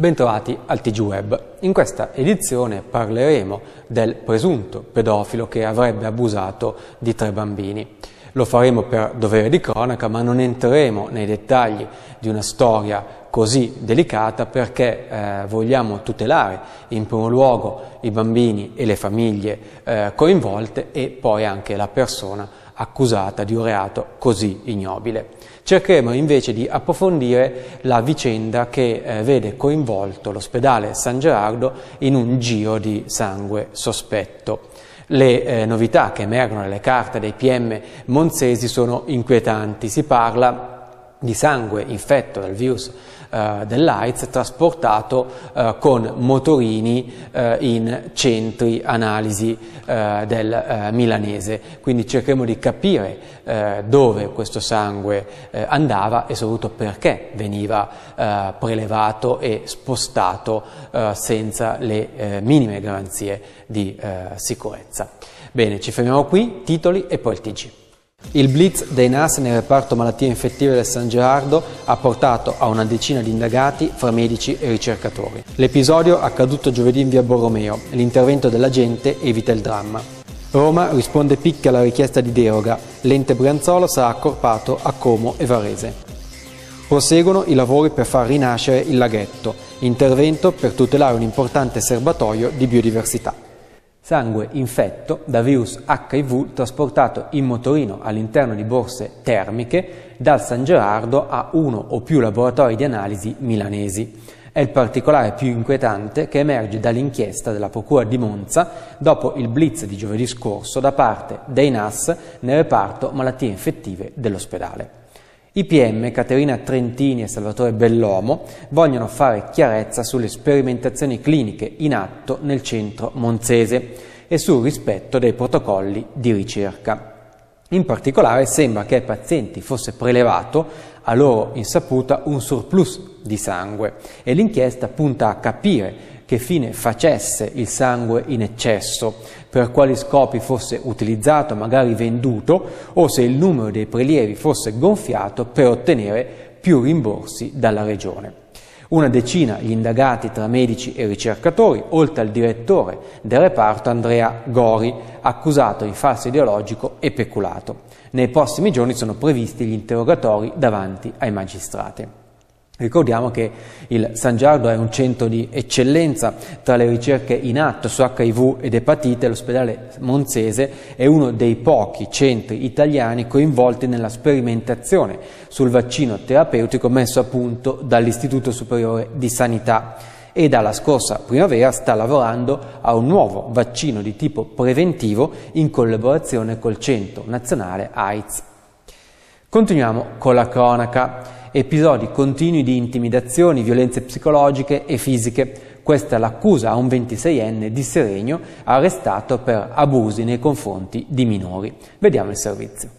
Bentrovati al TG Web. In questa edizione parleremo del presunto pedofilo che avrebbe abusato di tre bambini. Lo faremo per dovere di cronaca, ma non entreremo nei dettagli di una storia così delicata perché eh, vogliamo tutelare in primo luogo i bambini e le famiglie eh, coinvolte e poi anche la persona accusata di un reato così ignobile. Cercheremo invece di approfondire la vicenda che eh, vede coinvolto l'ospedale San Gerardo in un giro di sangue sospetto. Le eh, novità che emergono nelle carte dei PM monzesi sono inquietanti. Si parla di sangue infetto dal virus eh, dell'AIDS trasportato eh, con motorini eh, in centri analisi eh, del eh, milanese. Quindi cercheremo di capire eh, dove questo sangue andava e soprattutto perché veniva prelevato e spostato senza le minime garanzie di sicurezza. Bene, ci fermiamo qui, titoli e poi il TG. Il blitz dei NAS nel reparto malattie infettive del San Gerardo ha portato a una decina di indagati fra medici e ricercatori. L'episodio è accaduto giovedì in via Borromeo, l'intervento dell'agente evita il dramma. Roma risponde picca alla richiesta di deroga, l'ente Brianzolo sarà accorpato a Como e Varese. Proseguono i lavori per far rinascere il laghetto, intervento per tutelare un importante serbatoio di biodiversità sangue infetto da virus HIV trasportato in motorino all'interno di borse termiche dal San Gerardo a uno o più laboratori di analisi milanesi. È il particolare più inquietante che emerge dall'inchiesta della Procura di Monza dopo il blitz di giovedì scorso da parte dei NAS nel reparto malattie infettive dell'ospedale. I PM Caterina Trentini e Salvatore Bellomo vogliono fare chiarezza sulle sperimentazioni cliniche in atto nel centro monzese e sul rispetto dei protocolli di ricerca. In particolare sembra che ai pazienti fosse prelevato, a loro insaputa, un surplus di sangue e l'inchiesta punta a capire che fine facesse il sangue in eccesso, per quali scopi fosse utilizzato, magari venduto, o se il numero dei prelievi fosse gonfiato per ottenere più rimborsi dalla Regione. Una decina gli indagati tra medici e ricercatori, oltre al direttore del reparto Andrea Gori, accusato di falso ideologico e peculato. Nei prossimi giorni sono previsti gli interrogatori davanti ai magistrati. Ricordiamo che il San Giardo è un centro di eccellenza tra le ricerche in atto su HIV ed epatite, l'ospedale Monzese è uno dei pochi centri italiani coinvolti nella sperimentazione sul vaccino terapeutico messo a punto dall'Istituto Superiore di Sanità e dalla scorsa primavera sta lavorando a un nuovo vaccino di tipo preventivo in collaborazione col Centro Nazionale AIDS. Continuiamo con la cronaca episodi continui di intimidazioni, violenze psicologiche e fisiche. Questa è l'accusa a un 26enne di Seregno arrestato per abusi nei confronti di minori. Vediamo il servizio.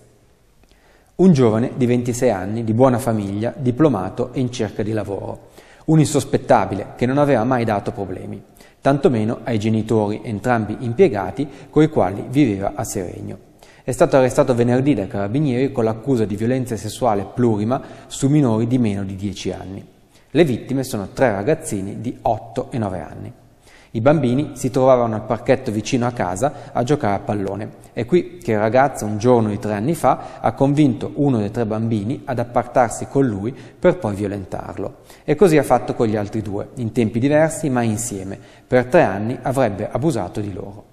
Un giovane di 26 anni, di buona famiglia, diplomato e in cerca di lavoro. Un insospettabile che non aveva mai dato problemi, tantomeno ai genitori, entrambi impiegati, coi quali viveva a Seregno. È stato arrestato venerdì dai carabinieri con l'accusa di violenza sessuale plurima su minori di meno di 10 anni. Le vittime sono tre ragazzini di 8 e 9 anni. I bambini si trovavano al parchetto vicino a casa a giocare a pallone. È qui che il ragazzo, un giorno di tre anni fa, ha convinto uno dei tre bambini ad appartarsi con lui per poi violentarlo. E così ha fatto con gli altri due, in tempi diversi ma insieme. Per tre anni avrebbe abusato di loro.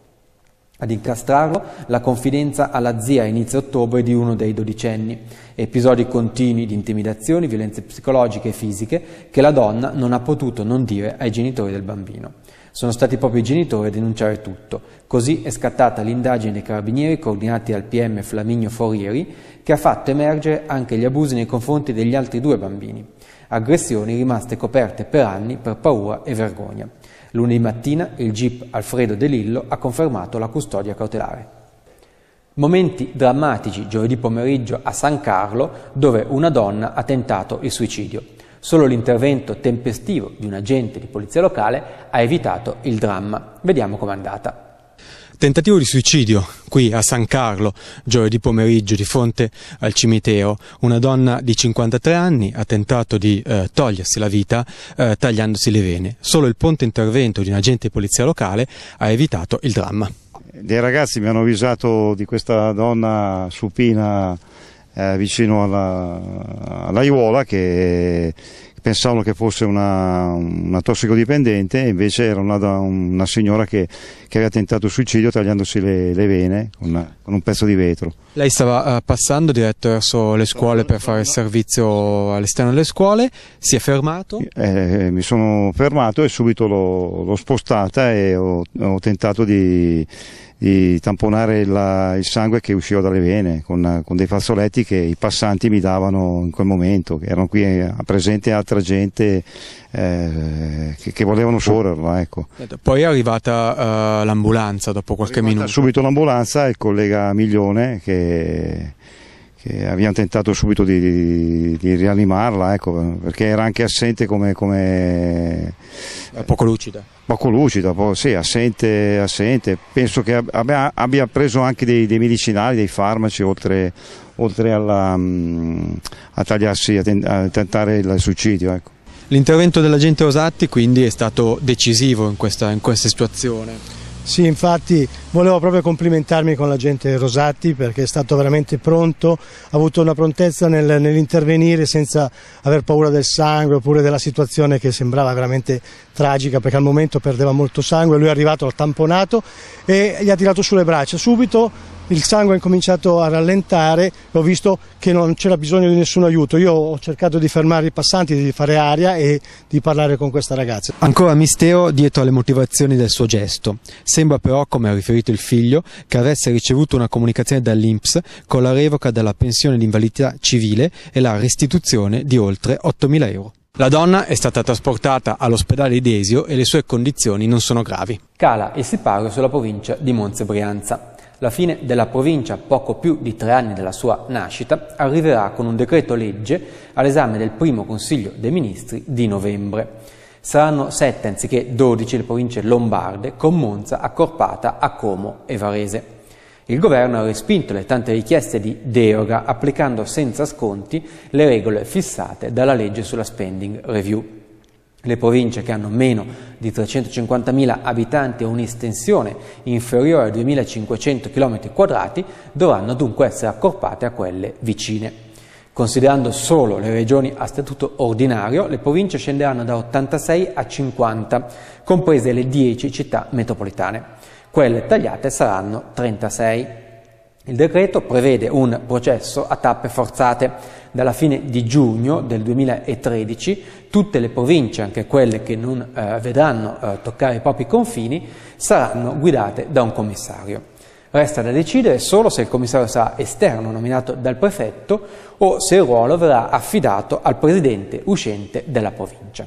Ad incastrarlo la confidenza alla zia a inizio ottobre di uno dei dodicenni, episodi continui di intimidazioni, violenze psicologiche e fisiche che la donna non ha potuto non dire ai genitori del bambino. Sono stati proprio i genitori a denunciare tutto. Così è scattata l'indagine dei carabinieri coordinati dal PM Flaminio Forieri che ha fatto emergere anche gli abusi nei confronti degli altri due bambini, aggressioni rimaste coperte per anni per paura e vergogna. Lunedì mattina il GIP Alfredo De Lillo ha confermato la custodia cautelare. Momenti drammatici giovedì pomeriggio a San Carlo dove una donna ha tentato il suicidio. Solo l'intervento tempestivo di un agente di polizia locale ha evitato il dramma. Vediamo com'è andata. Tentativo di suicidio qui a San Carlo giovedì pomeriggio di fronte al cimitero. Una donna di 53 anni ha tentato di eh, togliersi la vita eh, tagliandosi le vene. Solo il ponte intervento di un agente di polizia locale ha evitato il dramma. Dei ragazzi mi hanno avvisato di questa donna supina eh, vicino alla, all'aiuola che pensavano che fosse una, una tossicodipendente e invece era una, una signora che, che, aveva tentato il suicidio tagliandosi le, le vene con, con, un pezzo di vetro. Lei stava eh, passando diretto verso le scuole per fare il servizio all'esterno delle scuole, si è fermato? Eh, eh mi sono fermato e subito l'ho spostata e ho, ho tentato di di tamponare la, il sangue che usciva dalle vene con, con, dei fazzoletti che i passanti mi davano in quel momento, che erano qui eh, presente altra gente eh, che, che, volevano scorrerla. Ecco. Poi è arrivata uh, l'ambulanza dopo qualche minuto. Subito l'ambulanza e il collega Miglione che che abbiamo tentato subito di, di, di rianimarla, ecco, perché era anche assente come... come... poco lucida. Poco lucida, po sì, assente, assente. Penso che abbia, abbia preso anche dei, dei, medicinali, dei farmaci, oltre, oltre alla, mm, a tagliarsi, a, ten, a, tentare il suicidio. Ecco. L'intervento dell'agente Osatti quindi è stato decisivo in questa, in questa situazione. Sì, infatti Volevo proprio complimentarmi con l'agente gente Rosatti perché è stato veramente pronto, ha avuto una prontezza nel, nell'intervenire senza aver paura del sangue oppure della situazione che sembrava veramente tragica perché al momento perdeva molto sangue, lui è arrivato, l'ha tamponato e gli ha tirato sulle braccia. Subito il sangue ha incominciato a rallentare ho visto che non c'era bisogno di nessun aiuto. Io ho cercato di fermare i passanti, di fare aria e di parlare con questa ragazza. Ancora mistero dietro alle motivazioni del suo gesto. Sembra però, come ha riferito ferito il figlio che avesse ricevuto una comunicazione dall'INPS con la revoca della pensione di invalidità civile e la restituzione di oltre 8.000 euro. La donna è stata trasportata all'ospedale di Desio e le sue condizioni non sono gravi. Cala il sipario sulla provincia di Monza Brianza. La fine della provincia, poco più di tre anni dalla sua nascita, arriverà con un decreto legge all'esame del primo Consiglio dei Ministri di novembre. Saranno 7 anziché 12 le province lombarde, con Monza accorpata a Como e Varese. Il governo ha respinto le tante richieste di deroga applicando senza sconti le regole fissate dalla legge sulla spending review. Le province che hanno meno di 350.000 abitanti o un'estensione inferiore a 2.500 km2 dovranno dunque essere accorpate a quelle vicine. Considerando solo le regioni a statuto ordinario, le province scenderanno da 86 a 50, comprese le 10 città metropolitane. Quelle tagliate saranno 36. Il decreto prevede un processo a tappe forzate. Dalla fine di giugno del 2013 tutte le province, anche quelle che non eh, vedranno eh, toccare i propri confini, saranno guidate da un commissario. Resta da decidere solo se il commissario sarà esterno nominato dal prefetto o se il ruolo verrà affidato al presidente uscente della provincia.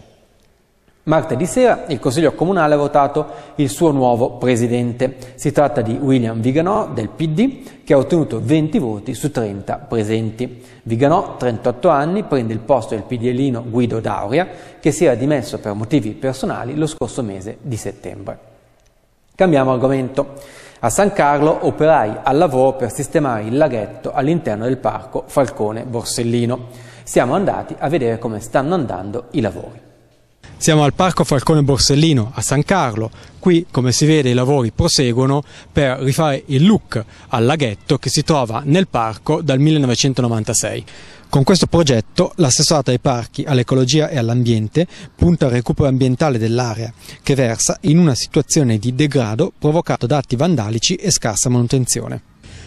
Martedì sera il Consiglio Comunale ha votato il suo nuovo presidente. Si tratta di William Viganò del PD che ha ottenuto 20 voti su 30 presenti. Viganò, 38 anni, prende il posto del PDLino Guido Dauria che si era dimesso per motivi personali lo scorso mese di settembre. Cambiamo argomento. A San Carlo operai al lavoro per sistemare il laghetto all'interno del parco Falcone Borsellino. Siamo andati a vedere come stanno andando i lavori. Siamo al Parco Falcone Borsellino a San Carlo, qui come si vede i lavori proseguono per rifare il look al laghetto che si trova nel parco dal 1996. Con questo progetto l'assessorata ai parchi, all'ecologia e all'ambiente punta al recupero ambientale dell'area, che versa in una situazione di degrado provocato da atti vandalici e scarsa manutenzione.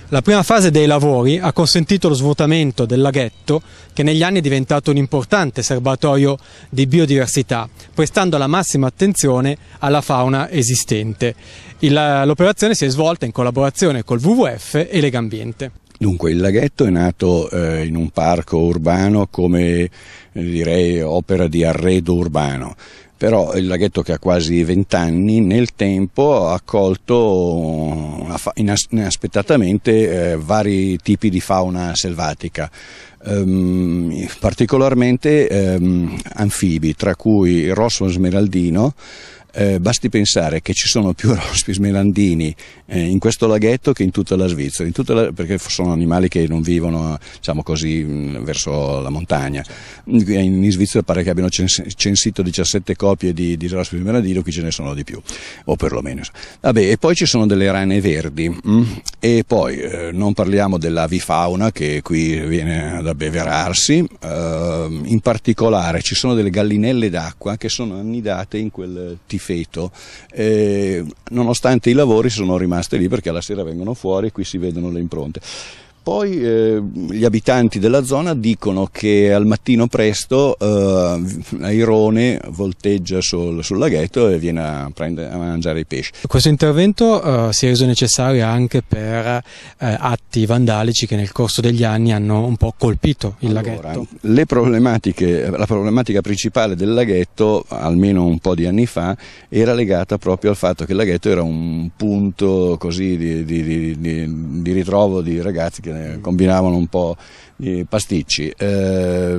La prima fase dei lavori ha consentito lo svuotamento del laghetto, che negli anni è diventato un importante serbatoio di biodiversità, prestando la massima attenzione alla fauna esistente. l'operazione si è svolta in collaborazione col WWF e Legambiente. Dunque il laghetto è nato eh, in un parco urbano come eh, direi opera di arredo urbano però il laghetto che ha quasi 20 anni nel tempo ha accolto inaspettatamente eh, vari tipi di fauna selvatica, ehm, particolarmente ehm, anfibi, tra cui il rosso smeraldino, eh, basti pensare che ci sono più rospi melandini eh, in questo laghetto che in tutta la Svizzera, tutta la, perché sono animali che non vivono diciamo così, mh, verso la montagna. In, in, Svizzera pare che abbiano cens censito 17 copie di, di rospis melandino, qui ce ne sono di più, o perlomeno. Vabbè, e poi ci sono delle rane verdi, mh? Mm? e poi eh, non parliamo della dell'avifauna che qui viene ad abbeverarsi, eh, in particolare ci sono delle gallinelle d'acqua che sono annidate in quel tifo feto, eh, nonostante i lavori sono rimaste lì perché alla sera vengono fuori e qui si vedono le impronte. Poi eh, gli abitanti della zona dicono che al mattino presto eh, Airone volteggia sul, sul, laghetto e viene a, prendere, a, mangiare i pesci. Questo intervento eh, si è reso necessario anche per eh, atti vandalici che nel corso degli anni hanno un po' colpito il allora, laghetto. la problematica principale del laghetto, almeno un po' di anni fa, era legata proprio al fatto che il laghetto era un punto così di, di, di, di ritrovo di ragazzi che combinavano un po' di pasticci. Eh,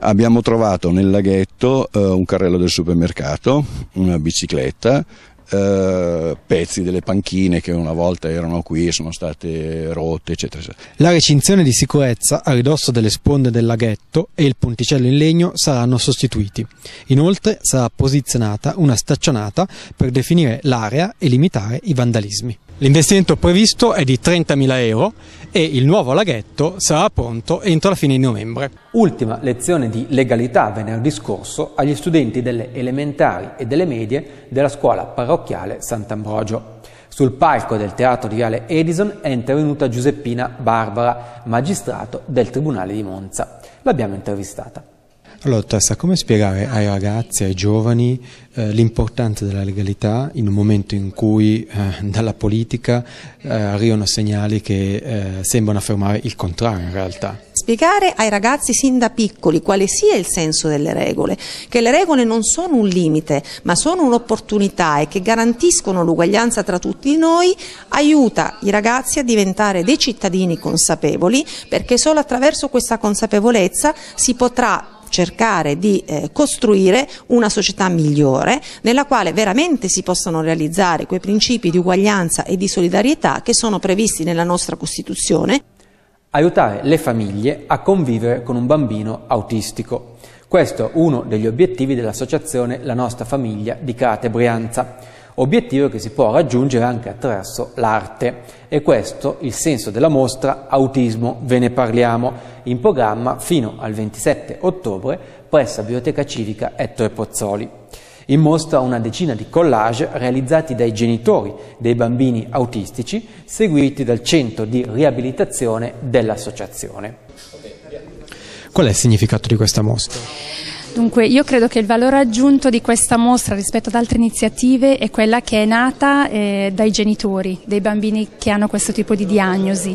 abbiamo trovato nel laghetto eh, un carrello del supermercato, una bicicletta, Uh, pezzi delle panchine che una volta erano qui e sono state rotte eccetera, eccetera. La recinzione di sicurezza a ridosso delle sponde del laghetto e il ponticello in legno saranno sostituiti. Inoltre sarà posizionata una staccionata per definire l'area e limitare i vandalismi. L'investimento previsto è di 30.000 euro e il nuovo laghetto sarà pronto entro la fine di novembre. Ultima lezione di legalità venerdì scorso agli studenti delle elementari e delle medie della scuola parrocchiale Sant'Ambrogio. Sul palco del teatro di Viale Edison è intervenuta Giuseppina Barbara, magistrato del Tribunale di Monza. L'abbiamo intervistata. Allora, Tessa, come spiegare ai ragazzi, ai giovani eh, l'importanza della legalità in un momento in cui eh, dalla politica eh, arrivano segnali che eh, sembrano affermare il contrario in realtà? Spiegare ai ragazzi sin da piccoli quale sia il senso delle regole, che le regole non sono un limite, ma sono un'opportunità e che garantiscono l'uguaglianza tra tutti noi, aiuta i ragazzi a diventare dei cittadini consapevoli, perché solo attraverso questa consapevolezza si potrà cercare di eh, costruire una società migliore nella quale veramente si possano realizzare quei principi di uguaglianza e di solidarietà che sono previsti nella nostra Costituzione. Aiutare le famiglie a convivere con un bambino autistico. Questo è uno degli obiettivi dell'associazione La nostra famiglia di Carate Brianza obiettivo che si può raggiungere anche attraverso l'arte. E questo il senso della mostra Autismo, ve ne parliamo, in programma fino al 27 ottobre presso la Biblioteca Civica Ettore Pozzoli. In mostra una decina di collage realizzati dai genitori dei bambini autistici, seguiti dal centro di riabilitazione dell'associazione. Qual è il significato di questa mostra? Dunque, io credo che il valore aggiunto di questa mostra rispetto ad altre iniziative è quella che è nata eh, dai genitori, dei bambini che hanno questo tipo di diagnosi.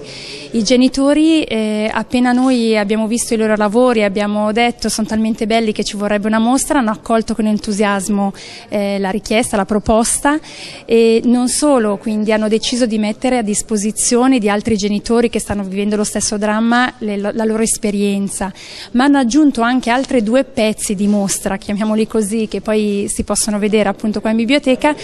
I genitori, eh, appena noi abbiamo visto i loro lavori, abbiamo detto sono talmente belli che ci vorrebbe una mostra, hanno accolto con entusiasmo eh, la richiesta, la proposta e non solo, quindi hanno deciso di mettere a disposizione di altri genitori che stanno vivendo lo stesso dramma le, la loro esperienza, ma hanno aggiunto anche altre due pezzi corsi di mostra, chiamiamoli così, che poi si possono vedere appunto qua in biblioteca,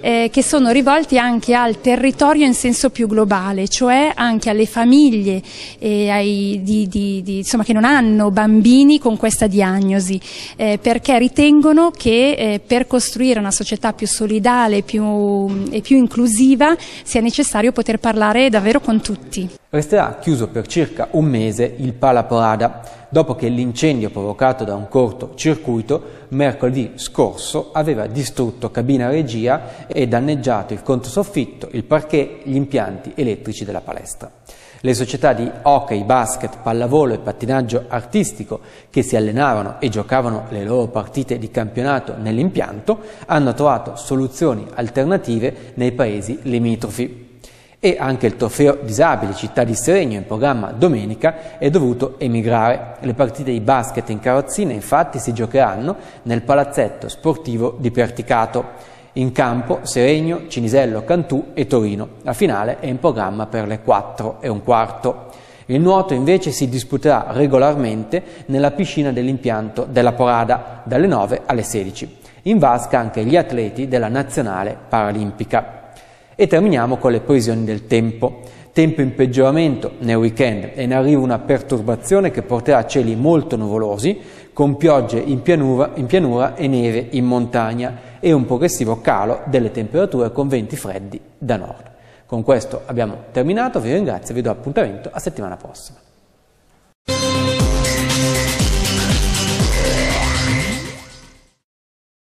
eh, che sono rivolti anche al territorio in senso più globale, cioè anche alle famiglie eh, ai, di, di, di, insomma, che non hanno bambini con questa diagnosi, eh, perché ritengono che eh, per costruire una società più solidale più, mm, e più inclusiva sia necessario poter parlare davvero con tutti resterà chiuso per circa un mese il Palaporada, dopo che l'incendio provocato da un cortocircuito mercoledì scorso aveva distrutto cabina regia e danneggiato il controsoffitto, il parquet, gli impianti elettrici della palestra. Le società di hockey, basket, pallavolo e pattinaggio artistico che si allenavano e giocavano le loro partite di campionato nell'impianto hanno trovato soluzioni alternative nei paesi limitrofi e anche il trofeo disabili città di Seregno in programma domenica è dovuto emigrare. Le partite di basket in carrozzina infatti si giocheranno nel palazzetto sportivo di Perticato. In campo Seregno, Cinisello, Cantù e Torino. La finale è in programma per le 4 e un quarto. Il nuoto invece si disputerà regolarmente nella piscina dell'impianto della Porada dalle 9 alle 16. In vasca anche gli atleti della nazionale paralimpica. E terminiamo con le previsioni del tempo. Tempo in peggioramento nel weekend e in arrivo una perturbazione che porterà a cieli molto nuvolosi, con piogge in pianura, in pianura e neve in montagna e un progressivo calo delle temperature con venti freddi da nord. Con questo abbiamo terminato, vi ringrazio e vi do appuntamento a settimana prossima.